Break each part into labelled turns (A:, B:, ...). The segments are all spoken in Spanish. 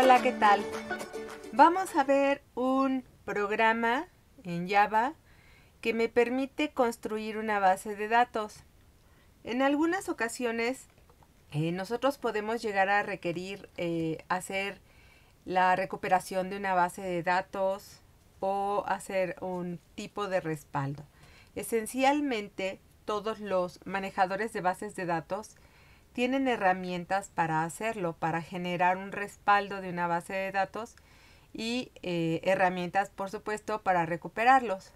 A: Hola, ¿qué tal?
B: Vamos a ver un programa en Java que me permite construir una base de datos. En algunas ocasiones eh, nosotros podemos llegar a requerir eh, hacer la recuperación de una base de datos o hacer un tipo de respaldo. Esencialmente, todos los manejadores de bases de datos tienen herramientas para hacerlo, para generar un respaldo de una base de datos y eh, herramientas, por supuesto, para recuperarlos.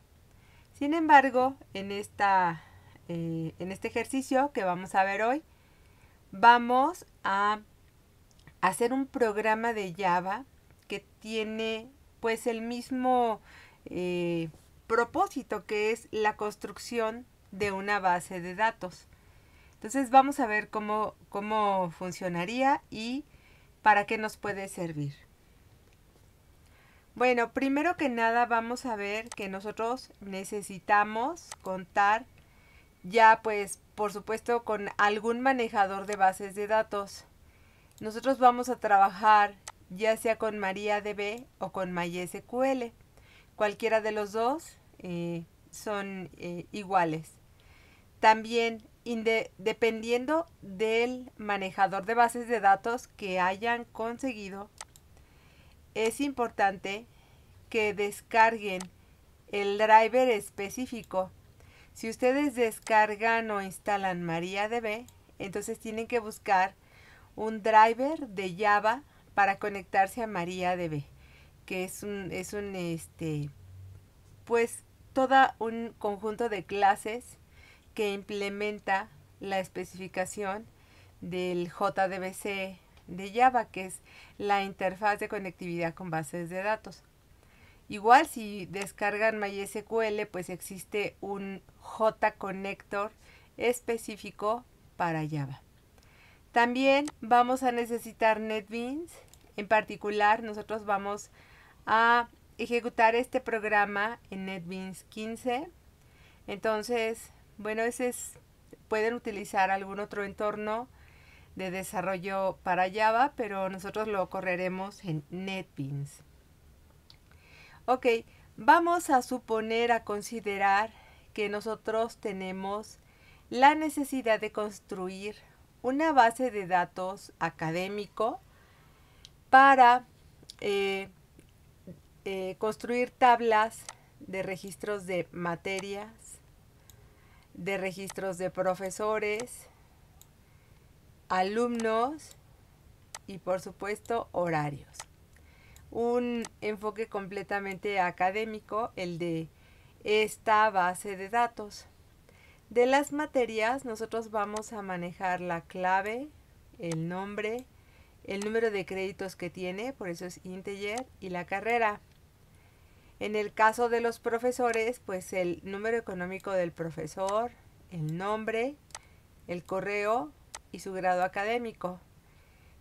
B: Sin embargo, en, eh, en este ejercicio que vamos a ver hoy, vamos a hacer un programa de Java que tiene pues el mismo eh, propósito que es la construcción de una base de datos. Entonces vamos a ver cómo, cómo funcionaría y para qué nos puede servir. Bueno, primero que nada vamos a ver que nosotros necesitamos contar ya pues por supuesto con algún manejador de bases de datos. Nosotros vamos a trabajar ya sea con MariaDB o con MySQL. Cualquiera de los dos eh, son eh, iguales. También dependiendo del manejador de bases de datos que hayan conseguido, es importante que descarguen el driver específico. Si ustedes descargan o instalan MariaDB, entonces tienen que buscar un driver de Java para conectarse a MariaDB, que es un, es un este, pues todo un conjunto de clases que implementa la especificación del JDBC de Java, que es la interfaz de conectividad con bases de datos. Igual si descargan MySQL, pues existe un JConnector connector específico para Java. También vamos a necesitar NetBeans. En particular, nosotros vamos a ejecutar este programa en NetBeans 15. Entonces, bueno, ese pueden utilizar algún otro entorno de desarrollo para Java, pero nosotros lo correremos en NetBeans. Ok, vamos a suponer, a considerar que nosotros tenemos la necesidad de construir una base de datos académico para eh, eh, construir tablas de registros de materias, de registros de profesores, alumnos y por supuesto horarios. Un enfoque completamente académico, el de esta base de datos. De las materias nosotros vamos a manejar la clave, el nombre, el número de créditos que tiene, por eso es integer, y la carrera. En el caso de los profesores, pues el número económico del profesor, el nombre, el correo y su grado académico.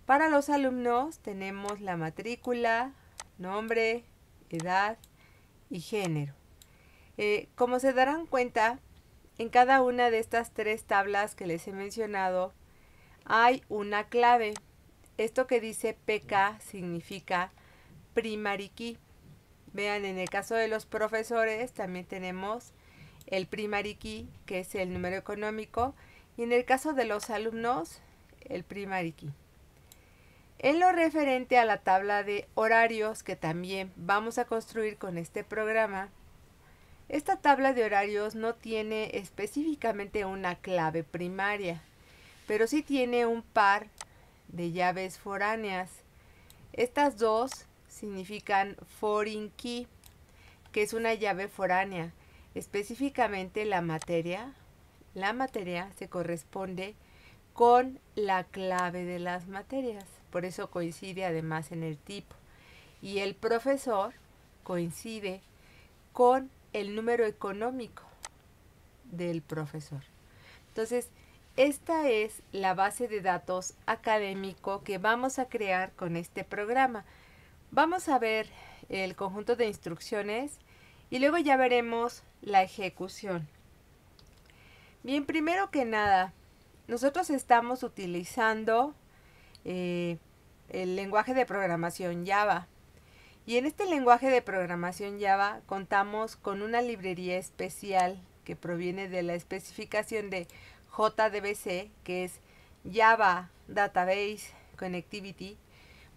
B: Para los alumnos tenemos la matrícula, nombre, edad y género. Eh, como se darán cuenta, en cada una de estas tres tablas que les he mencionado hay una clave. Esto que dice PK significa primariquí. Vean, en el caso de los profesores también tenemos el primary que es el número económico, y en el caso de los alumnos, el primary En lo referente a la tabla de horarios que también vamos a construir con este programa, esta tabla de horarios no tiene específicamente una clave primaria, pero sí tiene un par de llaves foráneas. Estas dos significan foreign key, que es una llave foránea. Específicamente la materia, la materia se corresponde con la clave de las materias, por eso coincide además en el tipo. Y el profesor coincide con el número económico del profesor. Entonces, esta es la base de datos académico que vamos a crear con este programa. Vamos a ver el conjunto de instrucciones y luego ya veremos la ejecución. Bien, primero que nada, nosotros estamos utilizando eh, el lenguaje de programación Java. Y en este lenguaje de programación Java contamos con una librería especial que proviene de la especificación de JDBC, que es Java Database Connectivity.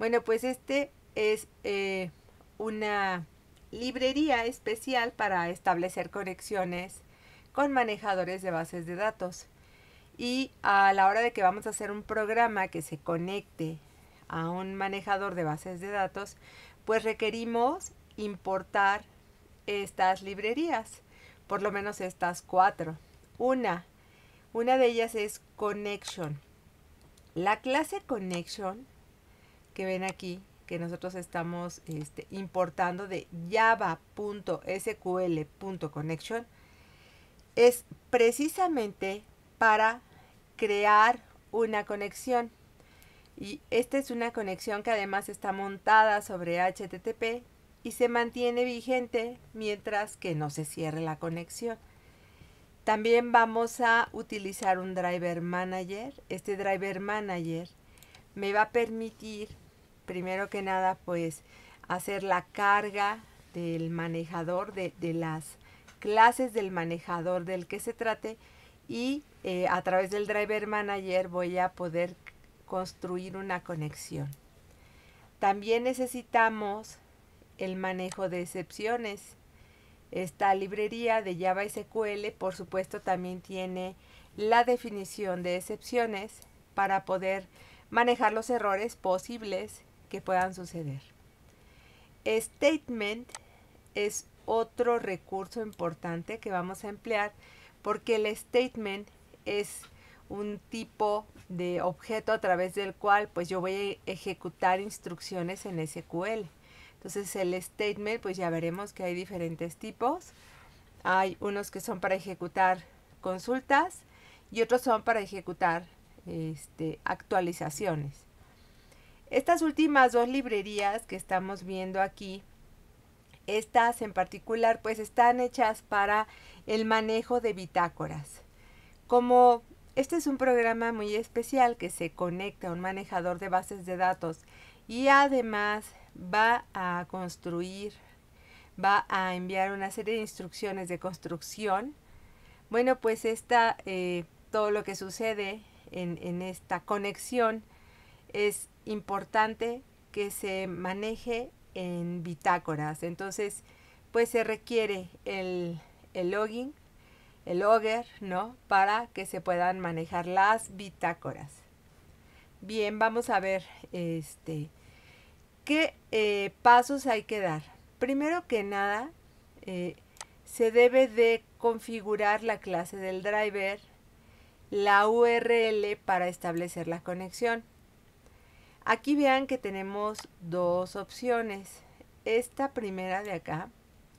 B: Bueno, pues este es eh, una librería especial para establecer conexiones con manejadores de bases de datos. Y a la hora de que vamos a hacer un programa que se conecte a un manejador de bases de datos, pues requerimos importar estas librerías, por lo menos estas cuatro. Una, una de ellas es connection. La clase connection que ven aquí que nosotros estamos este, importando de java.sql.connection es precisamente para crear una conexión. Y esta es una conexión que además está montada sobre HTTP y se mantiene vigente mientras que no se cierre la conexión. También vamos a utilizar un driver manager. Este driver manager me va a permitir primero que nada, pues hacer la carga del manejador, de, las clases del manejador del que se trate y eh, a través del driver manager voy a poder construir una conexión. También necesitamos el manejo de excepciones. Esta librería de Java SQL, por supuesto, también tiene la definición de excepciones para poder manejar los errores posibles que puedan suceder. Statement es otro recurso importante que vamos a emplear porque el statement es un tipo de objeto a través del cual pues yo voy a ejecutar instrucciones en SQL. Entonces el statement pues ya veremos que hay diferentes tipos. Hay unos que son para ejecutar consultas y otros son para ejecutar este, actualizaciones. Estas últimas dos librerías que estamos viendo aquí, estas en particular, pues están hechas para el manejo de bitácoras. Como este es un programa muy especial que se conecta a un manejador de bases de datos y además va a construir, va a enviar una serie de instrucciones de construcción. Bueno, pues está eh, todo lo que sucede en esta conexión es importante que se maneje en bitácoras. Entonces, pues se requiere el, el login, el logger, ¿no? Para que se puedan manejar las bitácoras. Bien, vamos a ver este, qué eh, pasos hay que dar. Primero que nada, eh, se debe de configurar la clase del driver, la URL para establecer la conexión. Aquí vean que tenemos dos opciones. Esta primera de acá,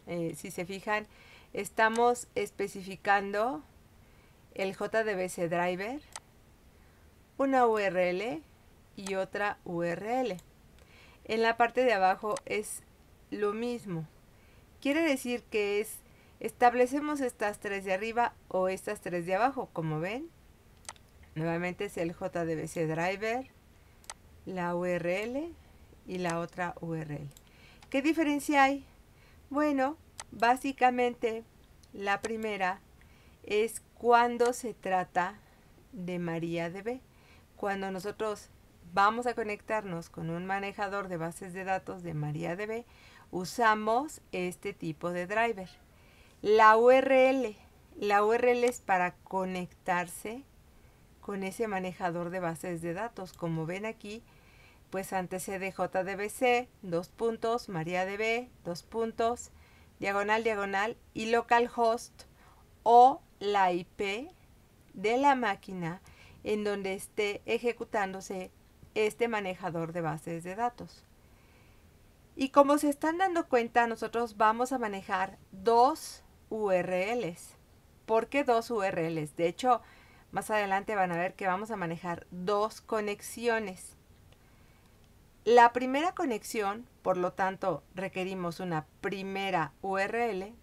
B: eh, si se fijan, estamos especificando el JDBC driver, una URL y otra URL. En la parte de abajo es lo mismo. Quiere decir que es establecemos estas tres de arriba o estas tres de abajo, como ven. Nuevamente es el JDBC driver, la URL y la otra URL. ¿Qué diferencia hay? Bueno, básicamente la primera es cuando se trata de MariaDB. Cuando nosotros vamos a conectarnos con un manejador de bases de datos de MariaDB, usamos este tipo de driver. La URL, la URL es para conectarse con ese manejador de bases de datos. Como ven aquí, pues antecede JDBC, dos puntos, MariaDB, dos puntos, diagonal, diagonal y localhost o la IP de la máquina en donde esté ejecutándose este manejador de bases de datos. Y como se están dando cuenta, nosotros vamos a manejar dos URLs. ¿Por qué dos URLs? De hecho, más adelante van a ver que vamos a manejar dos conexiones. La primera conexión, por lo tanto, requerimos una primera URL,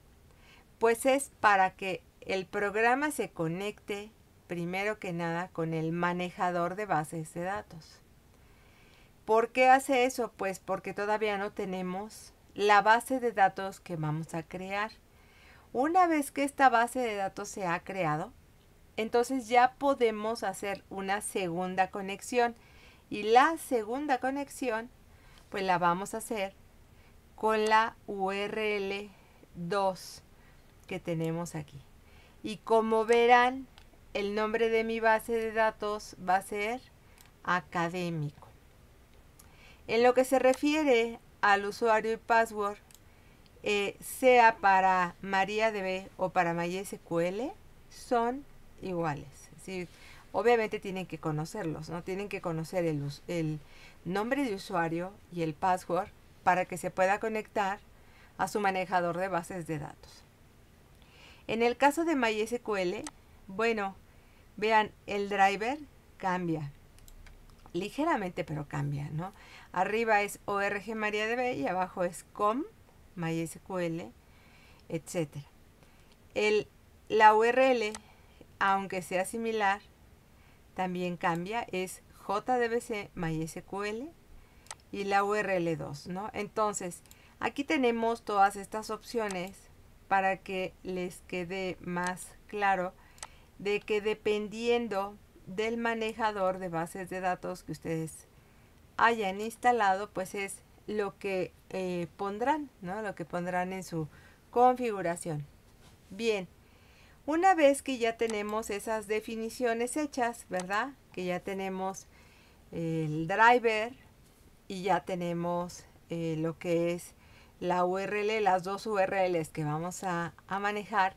B: pues es para que el programa se conecte primero que nada con el manejador de bases de datos. ¿Por qué hace eso? Pues porque todavía no tenemos la base de datos que vamos a crear. Una vez que esta base de datos se ha creado, entonces ya podemos hacer una segunda conexión y la segunda conexión, pues la vamos a hacer con la URL 2 que tenemos aquí. Y como verán, el nombre de mi base de datos va a ser académico. En lo que se refiere al usuario y password, eh, sea para MariaDB o para MySQL, son iguales obviamente tienen que conocerlos, ¿no? Tienen que conocer el, nombre de usuario y el password para que se pueda conectar a su manejador de bases de datos. En el caso de MySQL, bueno, vean, el driver cambia. Ligeramente, pero cambia, ¿no? Arriba es ORG MariaDB y abajo es COM, MySQL, etc. El, la URL, aunque sea similar, también cambia, es JDBC MySQL y la URL2, ¿no? Entonces, aquí tenemos todas estas opciones para que les quede más claro de que dependiendo del manejador de bases de datos que ustedes hayan instalado, pues es lo que eh, pondrán, ¿no? Lo que pondrán en su configuración. Bien. Una vez que ya tenemos esas definiciones hechas, ¿verdad? Que ya tenemos el driver y ya tenemos eh, lo que es la URL, las dos URLs que vamos a, a manejar.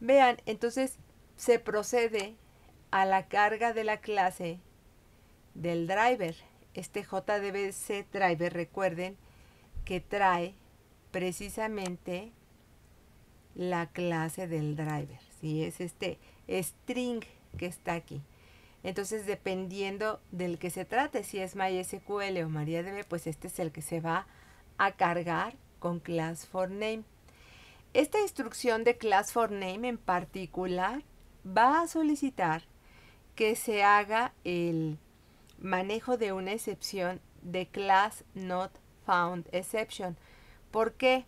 B: Vean, entonces se procede a la carga de la clase del driver. Este JDBC driver, recuerden, que trae precisamente la clase del driver, si Es este string que está aquí. Entonces, dependiendo del que se trate, si es MySQL o MariaDB, pues este es el que se va a cargar con class for name. Esta instrucción de class for name en particular va a solicitar que se haga el manejo de una excepción de class not found exception. ¿Por qué?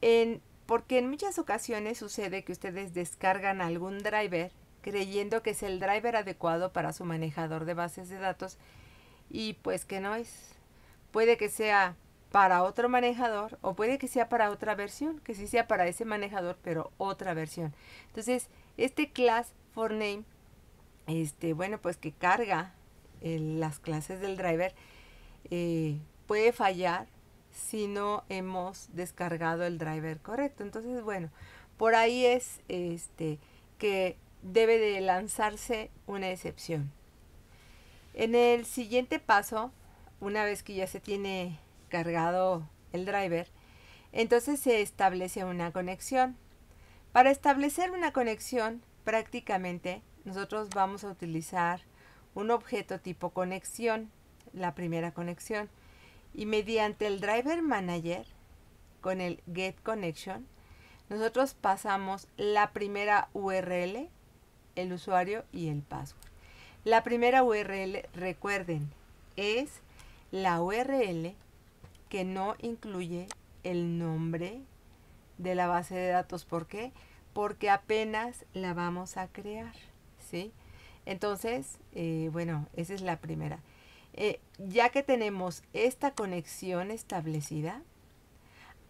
B: En porque en muchas ocasiones sucede que ustedes descargan algún driver creyendo que es el driver adecuado para su manejador de bases de datos y pues que no es. Puede que sea para otro manejador o puede que sea para otra versión, que sí sea para ese manejador, pero otra versión. Entonces, este class for name, este, bueno, pues que carga las clases del driver, eh, puede fallar si no hemos descargado el driver correcto. Entonces, bueno, por ahí es este que debe de lanzarse una excepción. En el siguiente paso, una vez que ya se tiene cargado el driver, entonces se establece una conexión. Para establecer una conexión, prácticamente nosotros vamos a utilizar un objeto tipo conexión, la primera conexión. Y mediante el Driver Manager, con el Get Connection, nosotros pasamos la primera URL, el usuario y el password. La primera URL, recuerden, es la URL que no incluye el nombre de la base de datos. ¿Por qué? Porque apenas la vamos a crear, ¿sí? Entonces, eh, bueno, esa es la primera. Eh, ya que tenemos esta conexión establecida,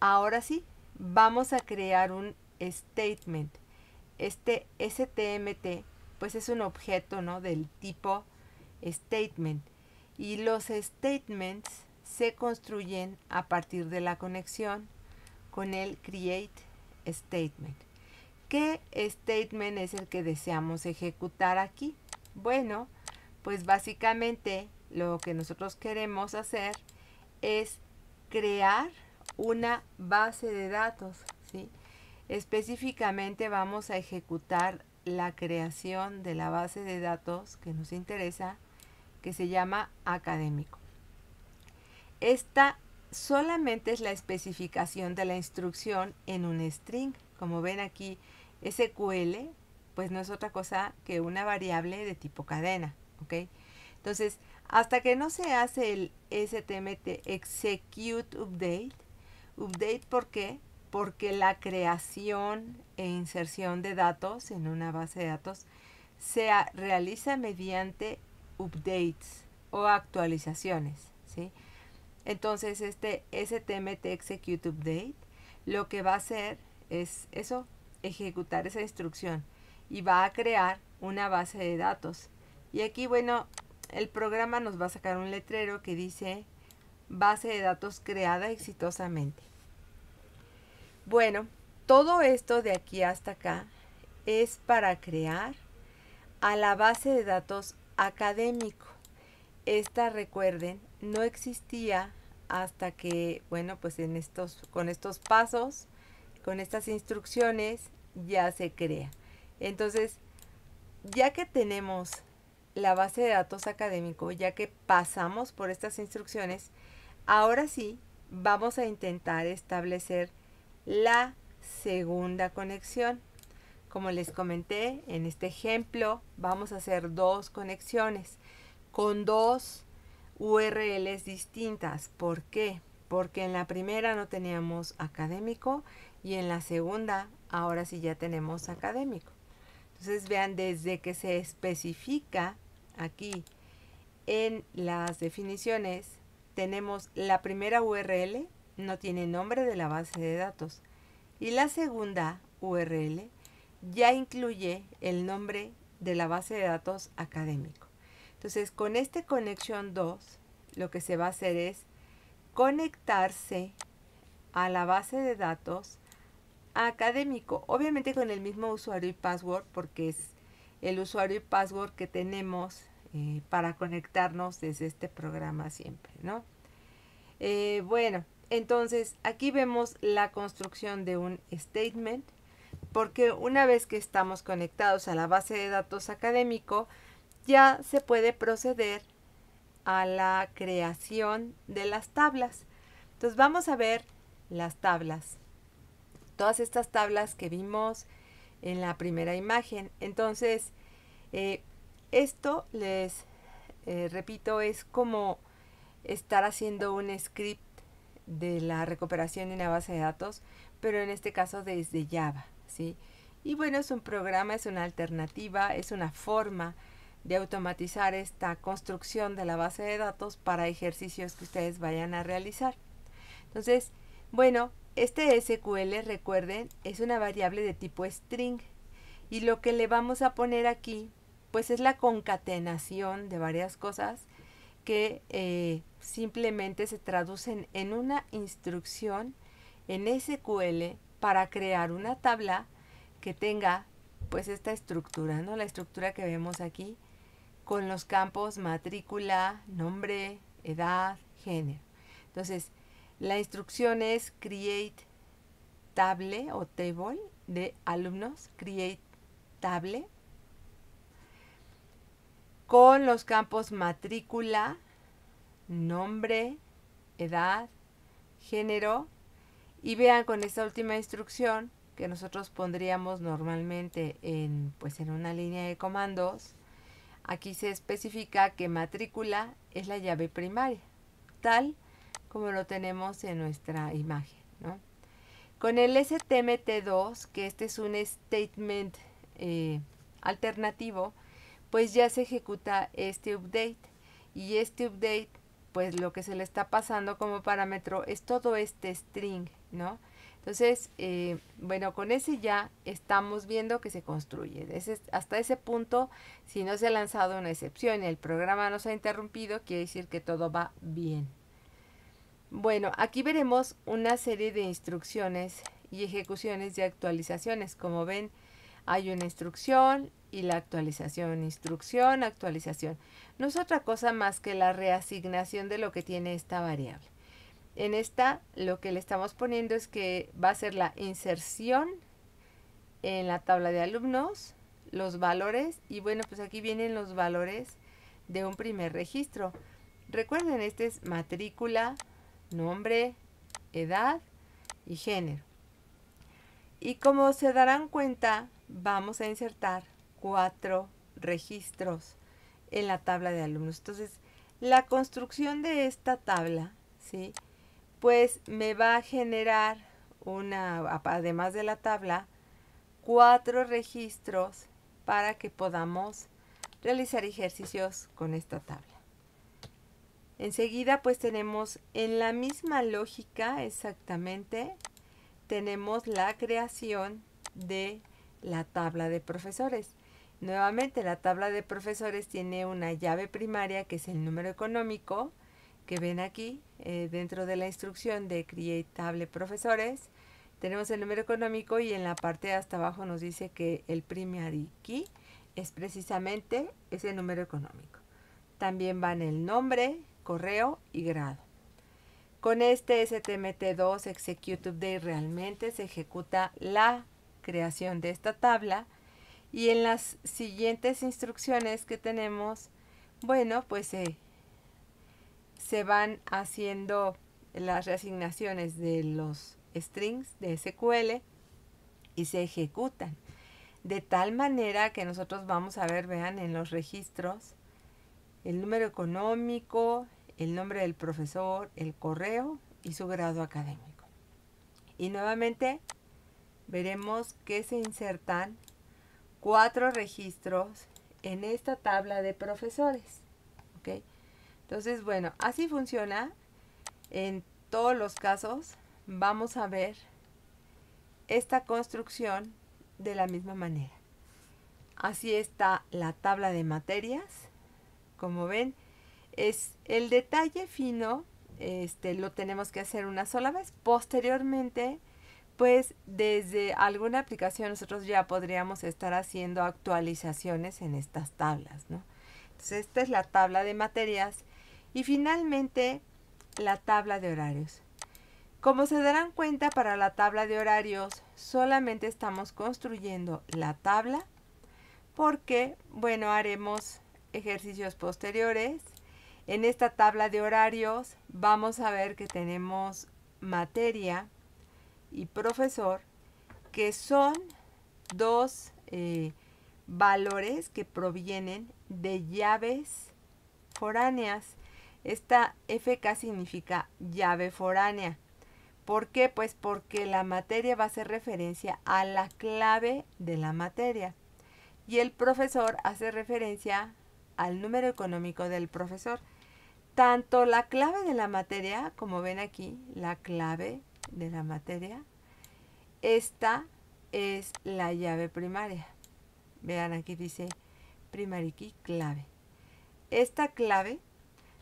B: ahora sí, vamos a crear un statement. Este STMT, pues es un objeto, ¿no? Del tipo statement. Y los statements se construyen a partir de la conexión con el create statement. ¿Qué statement es el que deseamos ejecutar aquí? Bueno, pues básicamente lo que nosotros queremos hacer es crear una base de datos. ¿sí? Específicamente vamos a ejecutar la creación de la base de datos que nos interesa, que se llama académico. Esta solamente es la especificación de la instrucción en un string. Como ven aquí, SQL, pues no es otra cosa que una variable de tipo cadena. ¿ok? Entonces, hasta que no se hace el STMT Execute Update, update ¿por qué? Porque la creación e inserción de datos en una base de datos se realiza mediante updates o actualizaciones, ¿sí? Entonces, este STMT Execute Update lo que va a hacer es eso, ejecutar esa instrucción y va a crear una base de datos. Y aquí, bueno, el programa nos va a sacar un letrero que dice base de datos creada exitosamente. Bueno, todo esto de aquí hasta acá es para crear a la base de datos académico. Esta, recuerden, no existía hasta que, bueno, pues en estos, con estos pasos, con estas instrucciones, ya se crea. Entonces, ya que tenemos la base de datos académico, ya que pasamos por estas instrucciones, ahora sí vamos a intentar establecer la segunda conexión. Como les comenté, en este ejemplo vamos a hacer dos conexiones con dos URLs distintas. ¿Por qué? Porque en la primera no teníamos académico y en la segunda ahora sí ya tenemos académico. Entonces vean, desde que se especifica aquí en las definiciones tenemos la primera URL, no tiene nombre de la base de datos. Y la segunda URL ya incluye el nombre de la base de datos académico. Entonces, con este conexión 2, lo que se va a hacer es conectarse a la base de datos académico, obviamente con el mismo usuario y password porque es el usuario y password que tenemos eh, para conectarnos desde este programa siempre, ¿no? Eh, bueno, entonces aquí vemos la construcción de un statement, porque una vez que estamos conectados a la base de datos académico, ya se puede proceder a la creación de las tablas. Entonces vamos a ver las tablas. Todas estas tablas que vimos en la primera imagen. Entonces, eh, esto les eh, repito, es como estar haciendo un script de la recuperación de una base de datos, pero en este caso desde Java, ¿sí? Y bueno, es un programa, es una alternativa, es una forma de automatizar esta construcción de la base de datos para ejercicios que ustedes vayan a realizar. Entonces, bueno, este SQL, recuerden, es una variable de tipo string y lo que le vamos a poner aquí, pues es la concatenación de varias cosas que eh, simplemente se traducen en una instrucción en SQL para crear una tabla que tenga pues esta estructura, ¿no? La estructura que vemos aquí con los campos matrícula, nombre, edad, género. Entonces, la instrucción es create table o table de alumnos, create table con los campos matrícula, nombre, edad, género y vean con esta última instrucción que nosotros pondríamos normalmente en pues en una línea de comandos aquí se especifica que matrícula es la llave primaria tal como lo tenemos en nuestra imagen, ¿no? Con el STMT2, que este es un statement eh, alternativo, pues ya se ejecuta este update. Y este update, pues lo que se le está pasando como parámetro es todo este string, ¿no? Entonces, eh, bueno, con ese ya estamos viendo que se construye. hasta ese punto, si no se ha lanzado una excepción y el programa no se ha interrumpido, quiere decir que todo va bien, bueno, aquí veremos una serie de instrucciones y ejecuciones de actualizaciones. Como ven, hay una instrucción y la actualización, instrucción, actualización. No es otra cosa más que la reasignación de lo que tiene esta variable. En esta lo que le estamos poniendo es que va a ser la inserción en la tabla de alumnos, los valores y bueno, pues aquí vienen los valores de un primer registro. Recuerden, este es matrícula, nombre, edad y género. Y como se darán cuenta, vamos a insertar cuatro registros en la tabla de alumnos. Entonces, la construcción de esta tabla, ¿sí? Pues me va a generar una, además de la tabla, cuatro registros para que podamos realizar ejercicios con esta tabla. Enseguida pues tenemos en la misma lógica exactamente, tenemos la creación de la tabla de profesores. Nuevamente la tabla de profesores tiene una llave primaria que es el número económico que ven aquí eh, dentro de la instrucción de Create Table Profesores. Tenemos el número económico y en la parte de hasta abajo nos dice que el primary key es precisamente ese número económico. También van el nombre, correo y grado. Con este STMT2 Executive Day realmente se ejecuta la creación de esta tabla y en las siguientes instrucciones que tenemos, bueno, pues se van haciendo las reasignaciones de los strings de SQL y se ejecutan. De tal manera que nosotros vamos a ver, vean, en los registros, el número económico, el nombre del profesor, el correo y su grado académico. Y nuevamente veremos que se insertan cuatro registros en esta tabla de profesores. ¿okay? Entonces, bueno, así funciona en todos los casos. Vamos a ver esta construcción de la misma manera. Así está la tabla de materias. Como ven, es el detalle fino, este, lo tenemos que hacer una sola vez. Posteriormente, pues desde alguna aplicación nosotros ya podríamos estar haciendo actualizaciones en estas tablas, ¿no? Entonces, esta es la tabla de materias y finalmente la tabla de horarios. Como se darán cuenta para la tabla de horarios, solamente estamos construyendo la tabla porque, bueno, haremos ejercicios posteriores en esta tabla de horarios vamos a ver que tenemos materia y profesor, que son dos eh, valores que provienen de llaves foráneas. Esta FK significa llave foránea. ¿Por qué? Pues porque la materia va a hacer referencia a la clave de la materia. Y el profesor hace referencia al número económico del profesor tanto la clave de la materia, como ven aquí, la clave de la materia, esta es la llave primaria. Vean aquí dice primary key clave. Esta clave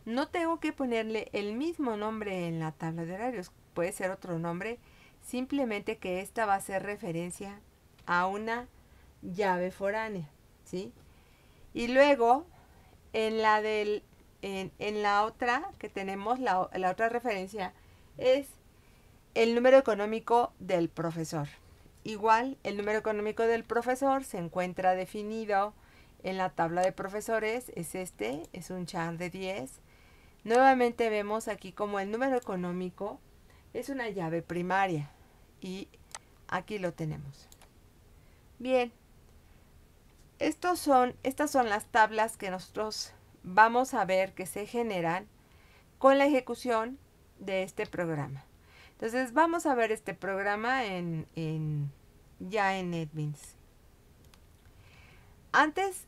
B: no tengo que ponerle el mismo nombre en la tabla de horarios, puede ser otro nombre, simplemente que esta va a ser referencia a una llave foránea, ¿sí? Y luego en la del en, la otra que tenemos, la, otra referencia, es el número económico del profesor. Igual, el número económico del profesor se encuentra definido en la tabla de profesores, es este, es un char de 10. Nuevamente vemos aquí como el número económico es una llave primaria y aquí lo tenemos. Bien, estos son, estas son las tablas que nosotros vamos a ver que se generan con la ejecución de este programa. Entonces vamos a ver este programa ya en NetBeans. Antes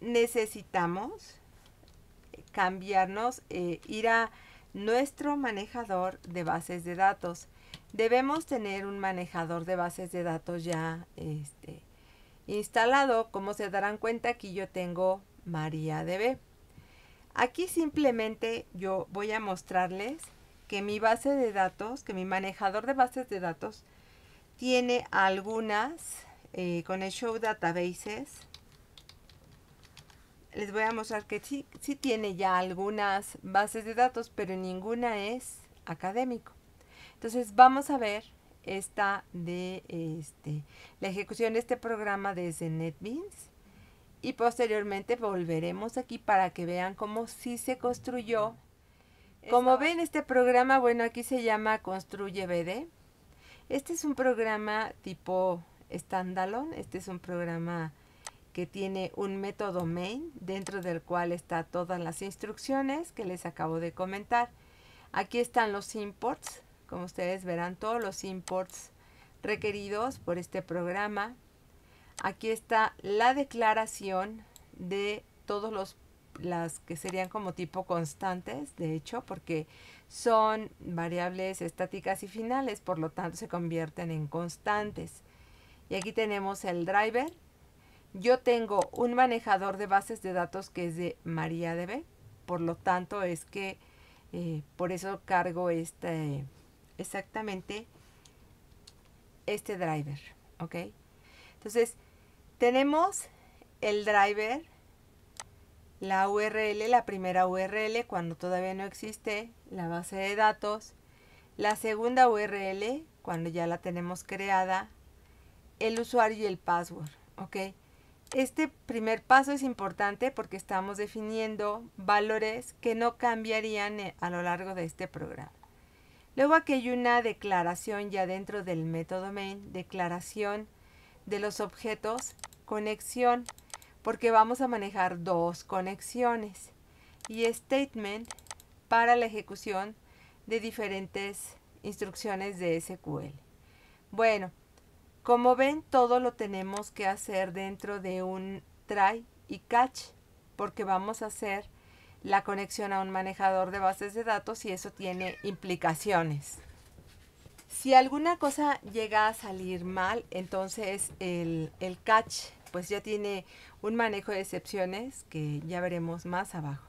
B: necesitamos cambiarnos, e ir a nuestro manejador de bases de datos. Debemos tener un manejador de bases de datos ya este, instalado. Como se darán cuenta, aquí yo tengo MariaDB. Aquí simplemente yo voy a mostrarles que mi base de datos, que mi manejador de bases de datos tiene algunas eh, con el Show Databases. Les voy a mostrar que sí, tiene ya algunas bases de datos, pero ninguna es académico. Entonces vamos a ver esta de este, la ejecución de este programa desde NetBeans y posteriormente volveremos aquí para que vean cómo sí se construyó. Como ven, este programa, bueno, aquí se llama Construye BD. Este es un programa tipo standalone, este es un programa que tiene un método main dentro del cual está todas las instrucciones que les acabo de comentar. Aquí están los imports, como ustedes verán, todos los imports requeridos por este programa. Aquí está la declaración de todos los las que serían como tipo constantes, de hecho, porque son variables estáticas y finales, por lo tanto se convierten en constantes. Y aquí tenemos el driver. Yo tengo un manejador de bases de datos que es de MariaDB, por lo tanto es que eh, por eso cargo este exactamente este driver, ¿ok? Entonces, tenemos el driver, la URL, la primera URL cuando todavía no existe, la base de datos, la segunda URL cuando ya la tenemos creada, el usuario y el password. ¿ok? Este primer paso es importante porque estamos definiendo valores que no cambiarían eh, a lo largo de este programa. Luego aquí hay una declaración ya dentro del método main, declaración de los objetos conexión, porque vamos a manejar dos conexiones y statement para la ejecución de diferentes instrucciones de SQL. Bueno, como ven, todo lo tenemos que hacer dentro de un try y catch, porque vamos a hacer la conexión a un manejador de bases de datos y eso tiene implicaciones. Si alguna cosa llega a salir mal, entonces el, el catch pues ya tiene un manejo de excepciones que ya veremos más abajo.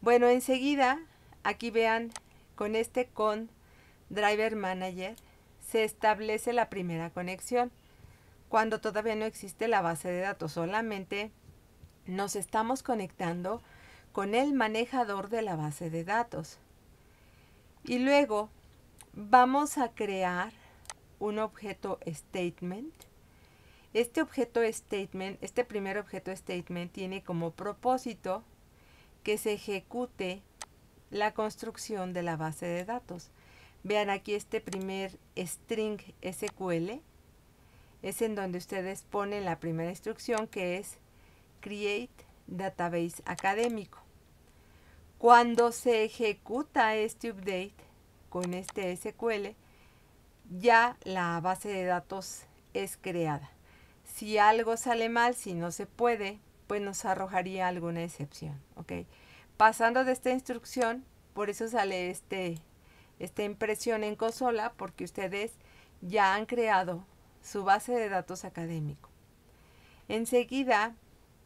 B: Bueno, enseguida, aquí vean, con este con driver manager se establece la primera conexión cuando todavía no existe la base de datos, solamente nos estamos conectando con el manejador de la base de datos. Y luego vamos a crear un objeto statement este objeto statement, este primer objeto statement tiene como propósito que se ejecute la construcción de la base de datos. Vean aquí este primer string SQL, es en donde ustedes ponen la primera instrucción que es create database académico. Cuando se ejecuta este update con este SQL, ya la base de datos es creada si algo sale mal, si no se puede, pues nos arrojaría alguna excepción, ¿ok? Pasando de esta instrucción, por eso sale este, esta impresión en Consola, porque ustedes ya han creado su base de datos académico. Enseguida,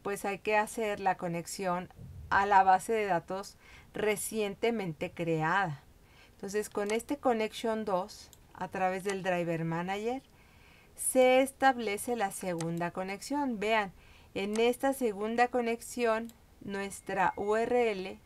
B: pues hay que hacer la conexión a la base de datos recientemente creada. Entonces, con este Connection 2, a través del Driver Manager, se establece la segunda conexión. Vean, en esta segunda conexión, nuestra URL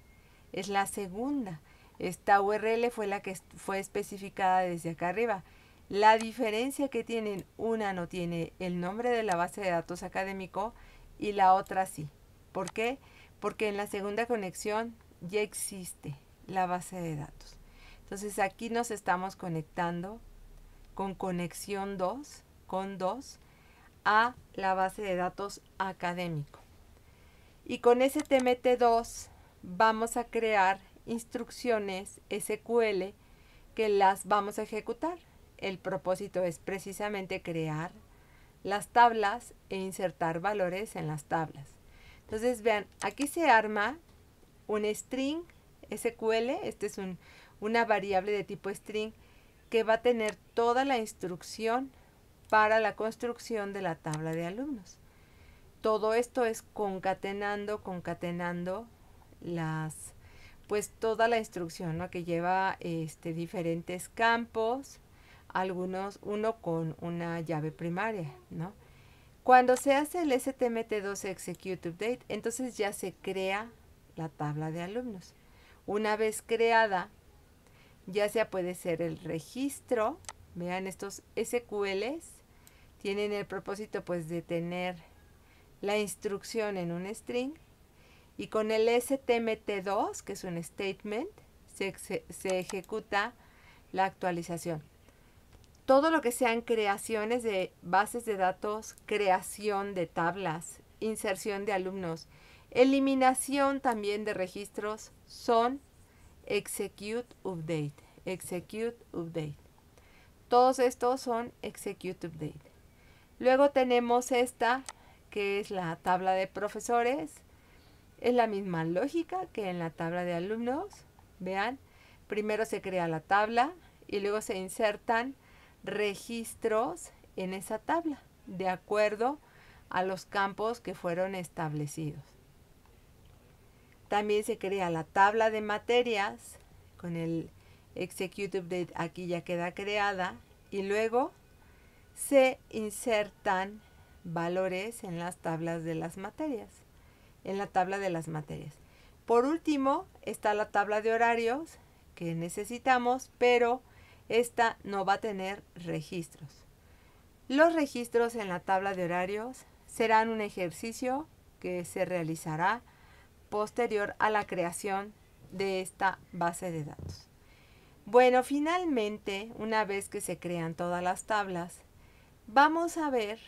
B: es la segunda. Esta URL fue la que fue especificada desde acá arriba. La diferencia que tienen, una no tiene el nombre de la base de datos académico y la otra sí. ¿Por qué? Porque en la segunda conexión ya existe la base de datos. Entonces aquí nos estamos conectando con conexión 2 con 2 a la base de datos académico. Y con ese TMT2 vamos a crear instrucciones SQL que las vamos a ejecutar. El propósito es precisamente crear las tablas e insertar valores en las tablas. Entonces, vean, aquí se arma un string SQL, este es una variable de tipo string que va a tener toda la instrucción para la construcción de la tabla de alumnos. Todo esto es concatenando, concatenando las, pues toda la instrucción, ¿no? Que lleva este, diferentes campos, algunos, uno con una llave primaria, ¿no? Cuando se hace el STMT2 Execute Update, entonces ya se crea la tabla de alumnos. Una vez creada, ya sea puede ser el registro, vean estos SQLs, tienen el propósito pues de tener la instrucción en un string y con el stmt2 que es un statement se, se ejecuta la actualización todo lo que sean creaciones de bases de datos creación de tablas inserción de alumnos eliminación también de registros son execute update execute update todos estos son execute update Luego tenemos esta, que es la tabla de profesores. Es la misma lógica que en la tabla de alumnos. Vean, primero se crea la tabla y luego se insertan registros en esa tabla, de acuerdo a los campos que fueron establecidos. También se crea la tabla de materias con el executive date aquí ya queda creada y luego se insertan valores en las tablas de las materias, en la tabla de las materias. Por último, está la tabla de horarios que necesitamos, pero esta no va a tener registros. Los registros en la tabla de horarios serán un ejercicio que se realizará posterior a la creación de esta base de datos. Bueno, finalmente, una vez que se crean todas las tablas, vamos a ver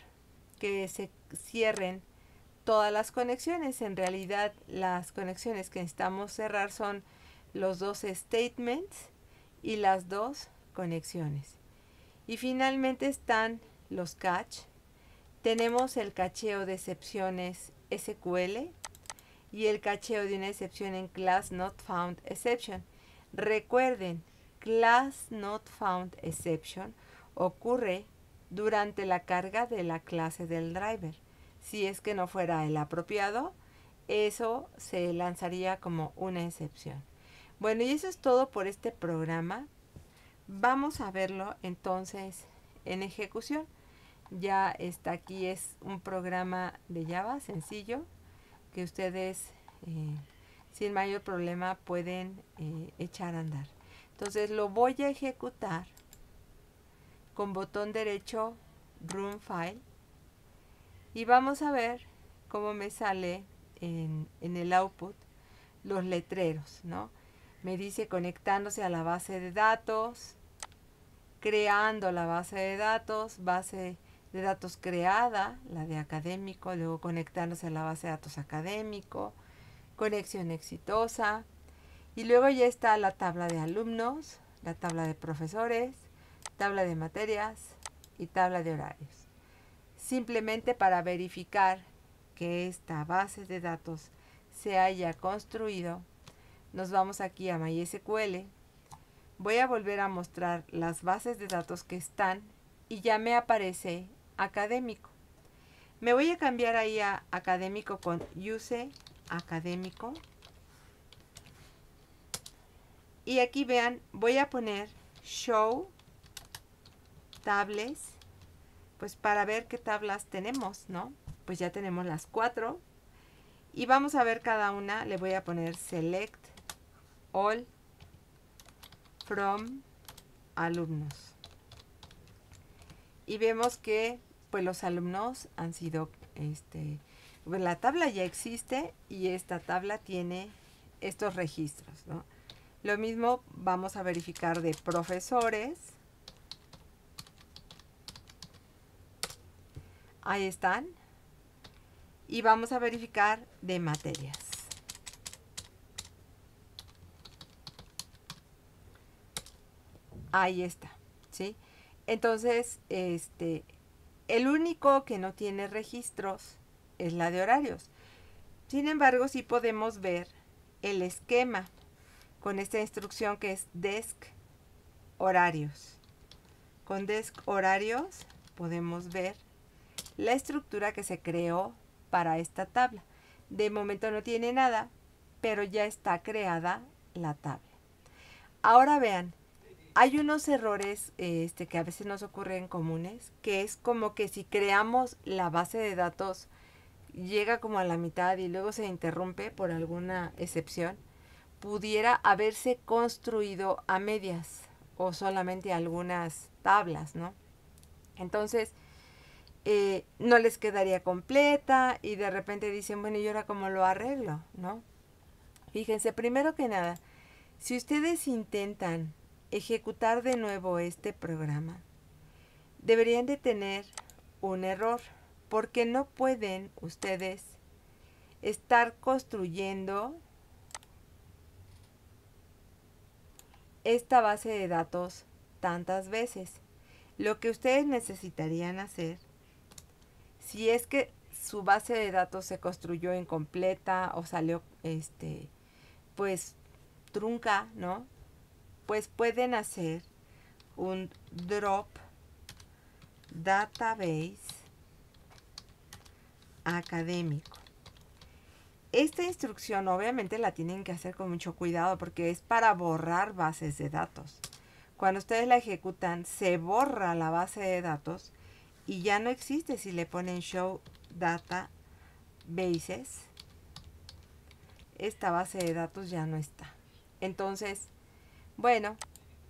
B: que se cierren todas las conexiones. En realidad las conexiones que necesitamos cerrar son los dos statements y las dos conexiones. Y finalmente están los catch. Tenemos el cacheo de excepciones SQL y el cacheo de una excepción en class not found exception. Recuerden, class not found exception ocurre durante la carga de la clase del driver. Si es que no fuera el apropiado, eso se lanzaría como una excepción. Bueno, y eso es todo por este programa. Vamos a verlo entonces en ejecución. Ya está aquí, es un programa de Java sencillo que ustedes eh, sin mayor problema pueden eh, echar a andar. Entonces lo voy a ejecutar con botón derecho Room File y vamos a ver cómo me sale en, el output los letreros, ¿no? Me dice conectándose a la base de datos, creando la base de datos, base de datos creada, la de académico, luego conectándose a la base de datos académico, conexión exitosa, y luego ya está la tabla de alumnos, la tabla de profesores, tabla de materias y tabla de horarios. Simplemente para verificar que esta base de datos se haya construido, nos vamos aquí a MySQL. Voy a volver a mostrar las bases de datos que están y ya me aparece académico. Me voy a cambiar ahí a académico con use académico. Y aquí vean, voy a poner show tables, pues para ver qué tablas tenemos, ¿no? Pues ya tenemos las cuatro. Y vamos a ver cada una. Le voy a poner select all from alumnos. Y vemos que pues los alumnos han sido este pues, la tabla ya existe y esta tabla tiene estos registros, ¿no? Lo mismo vamos a verificar de profesores Ahí están. Y vamos a verificar de materias. Ahí está, ¿sí? Entonces, este, el único que no tiene registros es la de horarios. Sin embargo, sí podemos ver el esquema con esta instrucción que es desk horarios. Con desk horarios podemos ver la estructura que se creó para esta tabla. De momento no tiene nada, pero ya está creada la tabla. Ahora vean, hay unos errores este, que a veces nos ocurren comunes, que es como que si creamos la base de datos, llega como a la mitad y luego se interrumpe por alguna excepción, pudiera haberse construido a medias o solamente algunas tablas, ¿no? Entonces, eh, no les quedaría completa y de repente dicen, bueno, ¿y ahora cómo lo arreglo? ¿No? Fíjense, primero que nada, si ustedes intentan ejecutar de nuevo este programa, deberían de tener un error, porque no pueden ustedes estar construyendo esta base de datos tantas veces. Lo que ustedes necesitarían hacer si es que su base de datos se construyó incompleta o salió, este, pues, trunca, ¿no? Pues pueden hacer un drop database académico. Esta instrucción obviamente la tienen que hacer con mucho cuidado porque es para borrar bases de datos. Cuando ustedes la ejecutan, se borra la base de datos y ya no existe si le ponen show data bases esta base de datos ya no está entonces bueno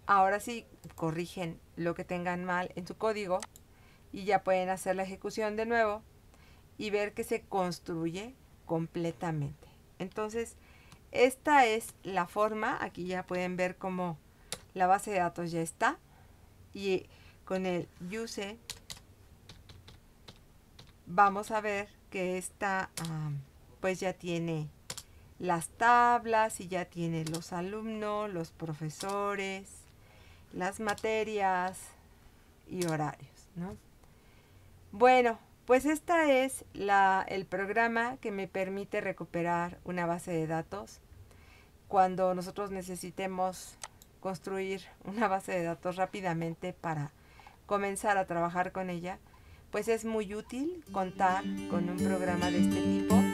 B: ahora sí corrigen lo que tengan mal en su código y ya pueden hacer la ejecución de nuevo y ver que se construye completamente entonces esta es la forma aquí ya pueden ver cómo la base de datos ya está y con el use vamos a ver que esta pues ya tiene las tablas y ya tiene los alumnos, los profesores, las materias y horarios, Bueno, pues esta es la, el programa que me permite recuperar una base de datos cuando nosotros necesitemos construir una base de datos rápidamente para comenzar a trabajar con ella pues es muy útil contar con un programa de este tipo